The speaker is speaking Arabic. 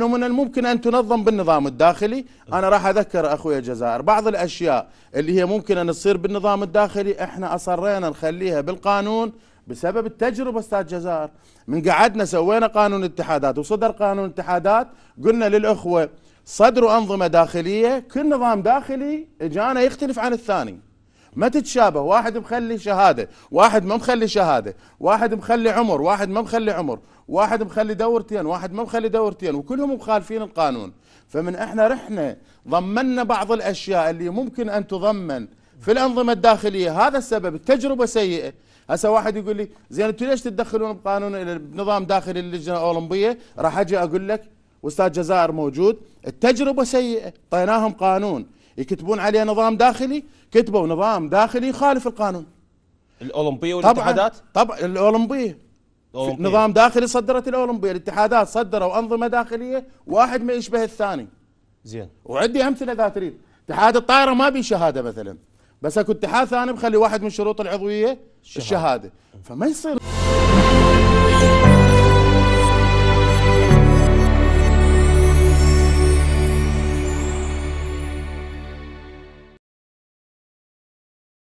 انه من الممكن ان تنظم بالنظام الداخلي، انا راح اذكر اخويا الجزائر بعض الاشياء اللي هي ممكن ان تصير بالنظام الداخلي احنا اصرينا نخليها بالقانون بسبب التجربه استاذ جزائر، من قعدنا سوينا قانون اتحادات وصدر قانون اتحادات قلنا للاخوه صدروا انظمه داخليه كل نظام داخلي اجانا يختلف عن الثاني. ما تتشابه واحد مخلي شهاده واحد ما مخلي شهاده واحد مخلي عمر واحد ما مخلي عمر واحد مخلي دورتين واحد ما مخلي دورتين وكلهم مخالفين القانون فمن احنا رحنا ضمننا بعض الاشياء اللي ممكن ان تضمن في الانظمه الداخليه هذا السبب التجربه سيئه هسه واحد يقول لي زين انتم ليش تتدخلون بقانون بنظام داخلي للجنه الاولمبيه راح اجي اقول لك واستاذ جزائر موجود التجربه سيئه طيناهم قانون يكتبون عليه نظام داخلي كتبوا نظام داخلي يخالف القانون الاولمبيه والاتحادات طبعا, طبعا الاولمبيه أولمبية. نظام داخلي صدرت الاولمبيه الاتحادات صدروا انظمه داخليه واحد ما يشبه الثاني زين وعندي امثله اذا تريد اتحاد الطائره ما بي شهاده مثلا بس اكو اتحاد ثاني مخلي واحد من شروط العضويه الشهاده, الشهادة. فما يصير